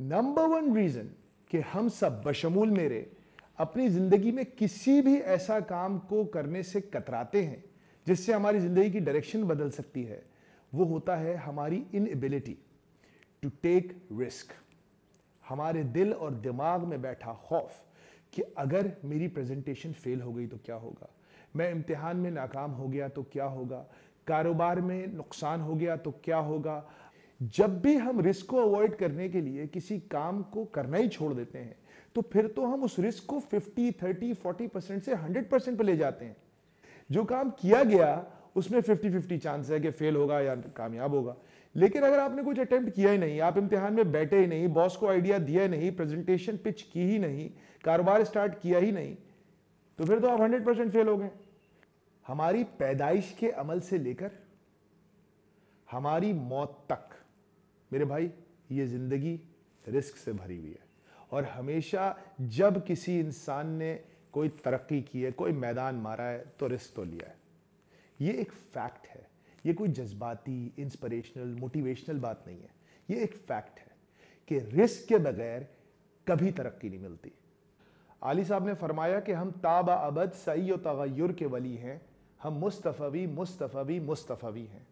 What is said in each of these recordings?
number one reason कि हम सब बशमूल मेरे अपनी ज़िंदगी में किसी भी ऐसा काम को करने से कतराते हैं जिससे हमारी ज़िंदगी की डायरेक्शन बदल सकती है वो होता है हमारी इनएबिलिटी टू टेक रिस्क हमारे दिल और दिमाग में बैठा खौफ कि अगर मेरी प्रेजेंटेशन फेल हो गई तो क्या होगा मैं इम्तिहान में नाकाम हो गया तो क्या होगा कारोबार में नुकसान हो गया तो क्या होगा जब भी हम रिस्क को अवॉइड करने के लिए किसी काम को करना ही छोड़ देते हैं तो फिर तो हम उस रिस्क को 50, 30, 40 परसेंट से 100 परसेंट पर ले जाते हैं जो काम किया गया उसमें 50 50 चांस है कि फेल होगा या कामयाब होगा लेकिन अगर आपने कुछ अटेम्प्ट किया ही नहीं आप इम्तिहान में बैठे ही नहीं बॉस को आइडिया दिया नहीं प्रेजेंटेशन पिच की ही नहीं कारोबार स्टार्ट किया ही नहीं तो फिर तो आप हंड्रेड परसेंट फेल हो गए हमारी पैदाइश के अमल से लेकर हमारी मौत तक मेरे भाई ये ज़िंदगी रिस्क से भरी हुई है और हमेशा जब किसी इंसान ने कोई तरक्की की है कोई मैदान मारा है तो रिस्क तो लिया है ये एक फैक्ट है ये कोई जज्बाती इंस्पिरेशनल मोटिवेशनल बात नहीं है ये एक फैक्ट है कि रिस्क के बगैर कभी तरक्की नहीं मिलती आली साहब ने फरमाया कि हम ताबा अबद सई तगैर के वली हैं हम मुस्तफ़वी मुस्तफ़वी मुस्तफ़वी हैं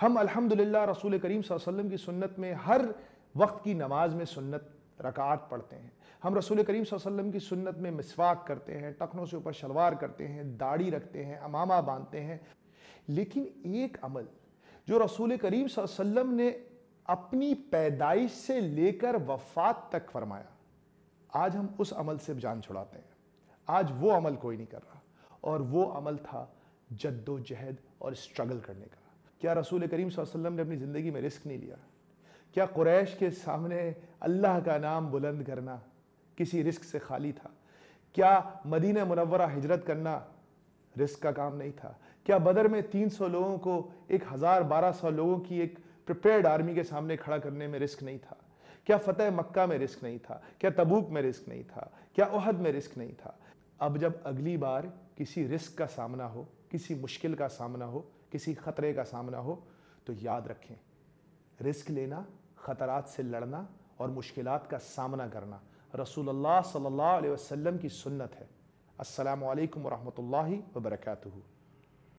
हम अल्हम्दुलिल्लाह रसूल करीम वसल्लम की सुन्नत में हर वक्त की नमाज में सुन्नत रकात पढ़ते हैं हम रसूल करीम वसल्लम की सुन्नत में मिसवाक करते हैं टखनों से ऊपर शलवार करते हैं दाढ़ी रखते हैं अमामा बांधते हैं लेकिन एक अमल जो रसूल करीम वसल्लम ने अपनी पैदाइश से लेकर वफात तक फरमाया आज हम उस अमल से जान छुड़ाते हैं आज वो अमल कोई नहीं कर रहा और वो अमल था जद्दोजहद और स्ट्रगल करने का क्या रसूल करीम वसल्लम ने अपनी ज़िंदगी में रिस्क नहीं लिया क्या कुरैश के सामने अल्लाह का नाम बुलंद करना किसी रिस्क से खाली था क्या मदीना मनवरा हिजरत करना रिस्क का काम नहीं था क्या बदर में 300 लोगों को एक हज़ार बारह सौ लोगों की एक प्रिपेयर्ड आर्मी के सामने खड़ा करने में रिस्क नहीं था क्या फ़तेह मक्का में रिस्क नहीं था क्या तबूक में रिस्क नहीं था क्या उहद में रिस्क नहीं था अब जब अगली बार किसी रिस्क का सामना हो किसी मुश्किल का सामना हो किसी ख़तरे का सामना हो तो याद रखें रिस्क लेना ख़तरात से लड़ना और मुश्किल का सामना करना रसूल सल्ला वसम की सुन्नत है असलकम वरहमल वर्का